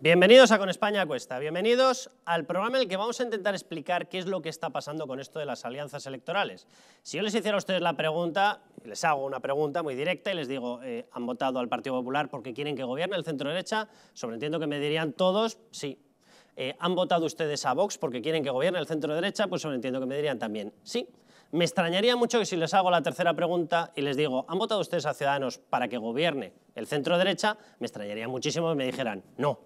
Bienvenidos a Con España Cuesta, bienvenidos al programa en el que vamos a intentar explicar qué es lo que está pasando con esto de las alianzas electorales. Si yo les hiciera a ustedes la pregunta, les hago una pregunta muy directa y les digo, eh, ¿han votado al Partido Popular porque quieren que gobierne el centro derecha? Sobreentiendo que me dirían todos, sí. Eh, ¿Han votado ustedes a Vox porque quieren que gobierne el centro derecha? Pues sobreentiendo que me dirían también, sí. Me extrañaría mucho que si les hago la tercera pregunta y les digo, ¿han votado ustedes a Ciudadanos para que gobierne el centro derecha? Me extrañaría muchísimo que me dijeran, no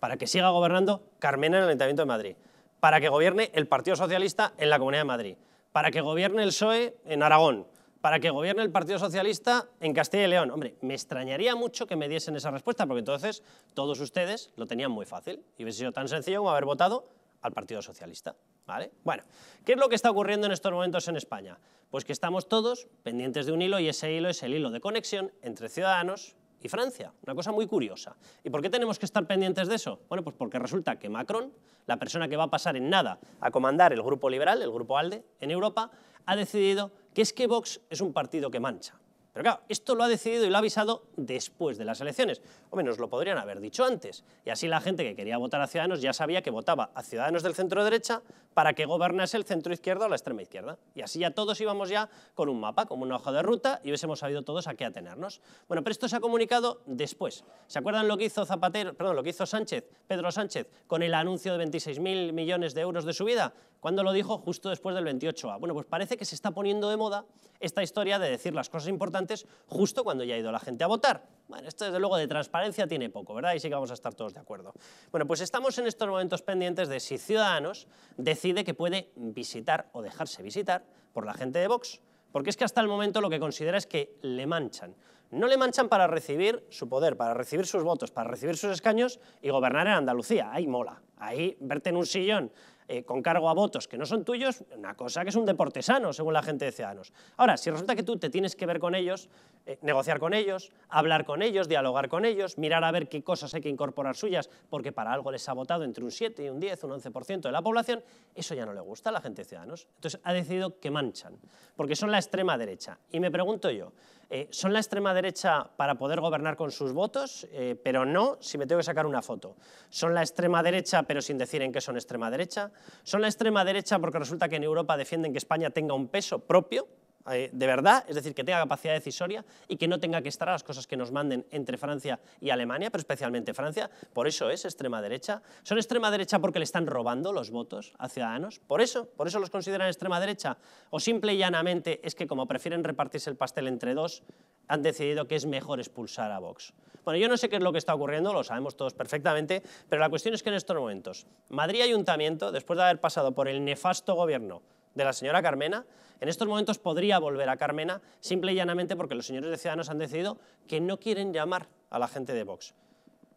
para que siga gobernando Carmen en el Ayuntamiento de Madrid, para que gobierne el Partido Socialista en la Comunidad de Madrid, para que gobierne el PSOE en Aragón, para que gobierne el Partido Socialista en Castilla y León. Hombre, me extrañaría mucho que me diesen esa respuesta, porque entonces todos ustedes lo tenían muy fácil y hubiese sido tan sencillo como haber votado al Partido Socialista. ¿Vale? Bueno, ¿qué es lo que está ocurriendo en estos momentos en España? Pues que estamos todos pendientes de un hilo y ese hilo es el hilo de conexión entre ciudadanos y Francia. Una cosa muy curiosa. ¿Y por qué tenemos que estar pendientes de eso? Bueno, pues porque resulta que Macron, la persona que va a pasar en nada a comandar el grupo liberal, el grupo ALDE, en Europa, ha decidido que es que Vox es un partido que mancha. Pero claro, esto lo ha decidido y lo ha avisado después de las elecciones. O menos lo podrían haber dicho antes. Y así la gente que quería votar a Ciudadanos ya sabía que votaba a Ciudadanos del centro derecha para que gobernase el centro izquierdo o la extrema izquierda. Y así ya todos íbamos ya con un mapa, como una hoja de ruta, y hubiésemos sabido todos a qué atenernos. Bueno, pero esto se ha comunicado después. ¿Se acuerdan lo que hizo Zapatero, perdón, lo que hizo Sánchez, Pedro Sánchez, con el anuncio de 26.000 millones de euros de subida? cuando lo dijo? Justo después del 28A. Bueno, pues parece que se está poniendo de moda esta historia de decir las cosas importantes justo cuando ya ha ido la gente a votar. Bueno, esto desde luego de transparencia tiene poco, ¿verdad? Y sí que vamos a estar todos de acuerdo. Bueno, pues estamos en estos momentos pendientes de si Ciudadanos decide que puede visitar o dejarse visitar por la gente de Vox, porque es que hasta el momento lo que considera es que le manchan. No le manchan para recibir su poder, para recibir sus votos, para recibir sus escaños y gobernar en Andalucía. Ahí mola. Ahí verte en un sillón eh, con cargo a votos que no son tuyos, una cosa que es un deporte sano, según la gente de Ciudadanos. Ahora, si resulta que tú te tienes que ver con ellos, eh, negociar con ellos, hablar con ellos, dialogar con ellos, mirar a ver qué cosas hay que incorporar suyas, porque para algo les ha votado entre un 7 y un 10, un 11% de la población, eso ya no le gusta a la gente de Ciudadanos. Entonces ha decidido que manchan, porque son la extrema derecha. Y me pregunto yo, eh, son la extrema derecha para poder gobernar con sus votos, eh, pero no si me tengo que sacar una foto. Son la extrema derecha, pero sin decir en qué son extrema derecha. Son la extrema derecha porque resulta que en Europa defienden que España tenga un peso propio, eh, de verdad, es decir, que tenga capacidad decisoria y que no tenga que estar a las cosas que nos manden entre Francia y Alemania, pero especialmente Francia, por eso es extrema derecha. Son extrema derecha porque le están robando los votos a Ciudadanos, por eso, por eso los consideran extrema derecha, o simple y llanamente es que como prefieren repartirse el pastel entre dos, han decidido que es mejor expulsar a Vox. Bueno, yo no sé qué es lo que está ocurriendo, lo sabemos todos perfectamente, pero la cuestión es que en estos momentos, Madrid Ayuntamiento, después de haber pasado por el nefasto gobierno de la señora Carmena, en estos momentos podría volver a Carmena, simple y llanamente porque los señores de Ciudadanos han decidido que no quieren llamar a la gente de Vox,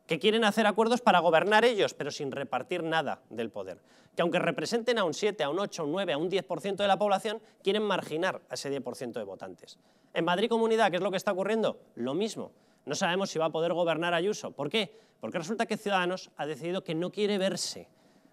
que quieren hacer acuerdos para gobernar ellos, pero sin repartir nada del poder, que aunque representen a un 7, a un 8, a un 9, a un 10% de la población, quieren marginar a ese 10% de votantes. En Madrid Comunidad, ¿qué es lo que está ocurriendo? Lo mismo. No sabemos si va a poder gobernar Ayuso. ¿Por qué? Porque resulta que Ciudadanos ha decidido que no quiere verse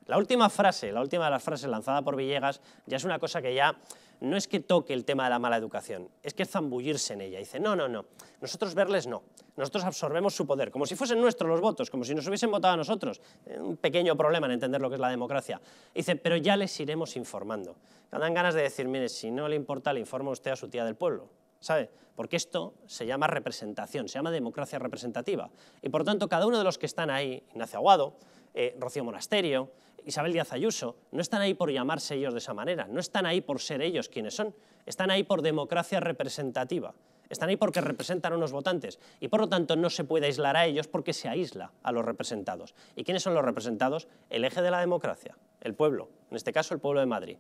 la última frase, la última de las frases lanzada por Villegas, ya es una cosa que ya no es que toque el tema de la mala educación, es que es zambullirse en ella. Dice, no, no, no, nosotros verles no, nosotros absorbemos su poder, como si fuesen nuestros los votos, como si nos hubiesen votado a nosotros. Eh, un pequeño problema en entender lo que es la democracia. Dice, pero ya les iremos informando. Dan ganas de decir, mire, si no le importa, le informa usted a su tía del pueblo ¿sabe? Porque esto se llama representación, se llama democracia representativa. Y por tanto, cada uno de los que están ahí, Ignacio Aguado, eh, Rocío Monasterio, Isabel Díaz Ayuso, no están ahí por llamarse ellos de esa manera, no están ahí por ser ellos quienes son, están ahí por democracia representativa. Están ahí porque representan a unos votantes y por lo tanto no se puede aislar a ellos porque se aísla a los representados. ¿Y quiénes son los representados? El eje de la democracia, el pueblo, en este caso el pueblo de Madrid.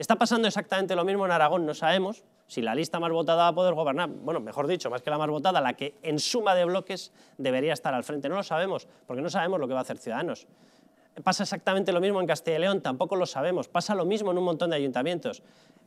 Está pasando exactamente lo mismo en Aragón, no sabemos si la lista más votada va a poder gobernar, bueno, mejor dicho, más que la más votada, la que en suma de bloques debería estar al frente. No lo sabemos, porque no sabemos lo que va a hacer Ciudadanos. Pasa exactamente lo mismo en Castilla y León, tampoco lo sabemos. Pasa lo mismo en un montón de ayuntamientos.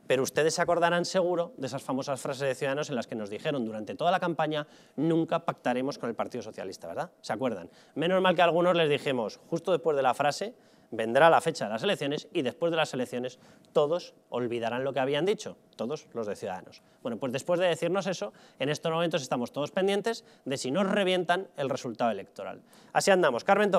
Pero ustedes se acordarán seguro de esas famosas frases de Ciudadanos en las que nos dijeron durante toda la campaña nunca pactaremos con el Partido Socialista, ¿verdad? ¿Se acuerdan? Menos mal que algunos les dijimos, justo después de la frase, vendrá la fecha de las elecciones y después de las elecciones todos olvidarán lo que habían dicho, todos los de Ciudadanos. Bueno, pues después de decirnos eso, en estos momentos estamos todos pendientes de si nos revientan el resultado electoral. Así andamos. Carmen